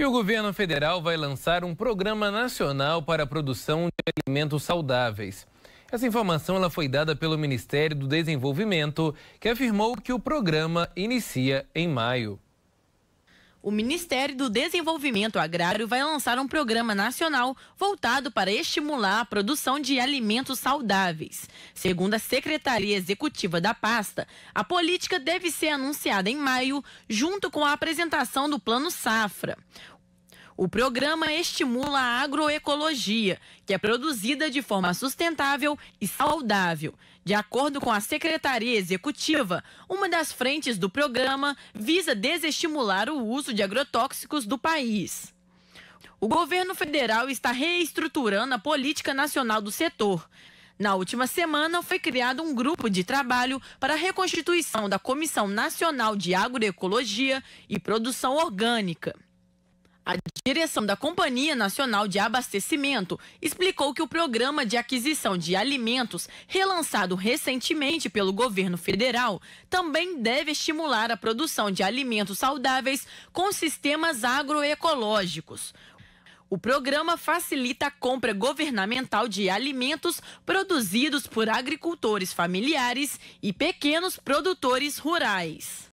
E o governo federal vai lançar um programa nacional para a produção de alimentos saudáveis. Essa informação ela foi dada pelo Ministério do Desenvolvimento, que afirmou que o programa inicia em maio. O Ministério do Desenvolvimento Agrário vai lançar um programa nacional voltado para estimular a produção de alimentos saudáveis. Segundo a Secretaria Executiva da pasta, a política deve ser anunciada em maio, junto com a apresentação do Plano Safra. O programa estimula a agroecologia, que é produzida de forma sustentável e saudável. De acordo com a Secretaria Executiva, uma das frentes do programa visa desestimular o uso de agrotóxicos do país. O governo federal está reestruturando a política nacional do setor. Na última semana, foi criado um grupo de trabalho para a reconstituição da Comissão Nacional de Agroecologia e Produção Orgânica. A direção da Companhia Nacional de Abastecimento explicou que o programa de aquisição de alimentos, relançado recentemente pelo governo federal, também deve estimular a produção de alimentos saudáveis com sistemas agroecológicos. O programa facilita a compra governamental de alimentos produzidos por agricultores familiares e pequenos produtores rurais.